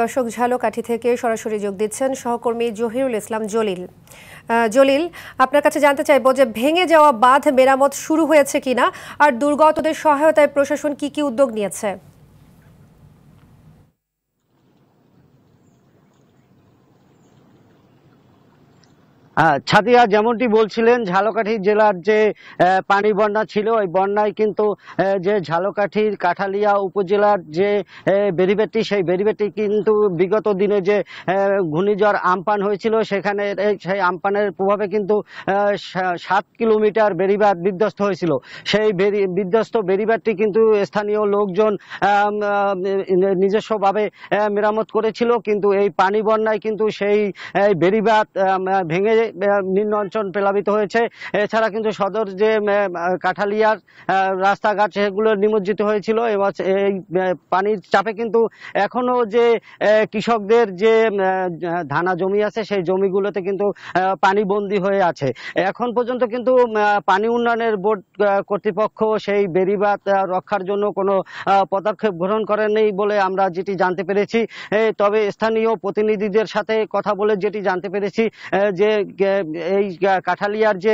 দর্শক ঝালকাঠি থেকে সরাসরি যোগ দিচ্ছেন সহকর্মী জহিরুল ইসলাম জলিল জলিল আপনার কাছে জানতে চাইবো যে ভেঙে যাওয়া বাঁধ মেরামত শুরু হয়েছে কিনা আর দুর্গতদের সহায়তায় প্রশাসন কি কি উদ্যোগ নিয়েছে ছাতিয়া যেমনটি বলছিলেন ঝালকাঠি জেলার যে পানি বন্যা ছিল ওই বন্যায় কিন্তু যে ঝালকাঠির কাঠালিয়া উপজেলার যে বেরিবেটি সেই বেরিবেটি কিন্তু বিগত দিনে যে ঘূর্ণিঝড় আমপান হয়েছিল সেখানে সেই আমপানের প্রভাবে কিন্তু সাত কিলোমিটার বেরিবাদ বিধ্বস্ত হয়েছিল সেই বেরি বিধ্বস্ত বেরিবাদটি কিন্তু স্থানীয় লোকজন নিজস্বভাবে মেরামত করেছিল কিন্তু এই পানি বন্যায় কিন্তু সেই বেরিবাদ ভেঙে নিম্ন অঞ্চল প্লাবিত হয়েছে এছাড়া কিন্তু সদর যে কাঠালিয়ার রাস্তাঘাট সেগুলো নিমজ্জিত হয়েছিল এই পানির চাপে কিন্তু এখনও যে কৃষকদের যে ধানা জমি আছে সেই জমিগুলোতে কিন্তু পানিবন্দি হয়ে আছে এখন পর্যন্ত কিন্তু পানি উন্নয়নের বোর্ড কর্তৃপক্ষ সেই বেরিবাত রক্ষার জন্য কোনো পদক্ষেপ গ্রহণ করেনি বলে আমরা যেটি জানতে পেরেছি তবে স্থানীয় প্রতিনিধিদের সাথে কথা বলে যেটি জানতে পেরেছি যে এই কাঠালিয়ার যে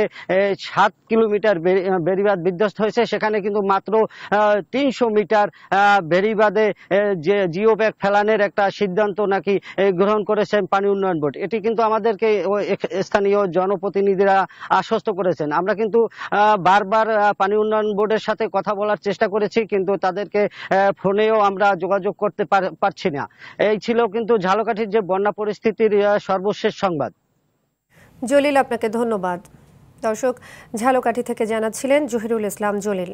সাত কিলোমিটার বেড়িবাঁধ বিধ্বস্ত হয়েছে সেখানে কিন্তু মাত্র তিনশো মিটার বেড়িবাঁধে যে জিও ব্যাগ ফেলানের একটা সিদ্ধান্ত নাকি গ্রহণ করেছেন পানি উন্নয়ন বোর্ড এটি কিন্তু আমাদেরকে স্থানীয় জনপ্রতিনিধিরা আশ্বস্ত করেছেন আমরা কিন্তু বারবার পানি উন্নয়ন বোর্ডের সাথে কথা বলার চেষ্টা করেছি কিন্তু তাদেরকে ফোনেও আমরা যোগাযোগ করতে পারছি না এই ছিল কিন্তু ঝালকাঠির যে বন্যা পরিস্থিতির সর্বশেষ সংবাদ জলিল আপনাকে ধন্যবাদ দর্শক ঝালকাঠি থেকে জানাচ্ছিলেন জহিরুল ইসলাম জলিল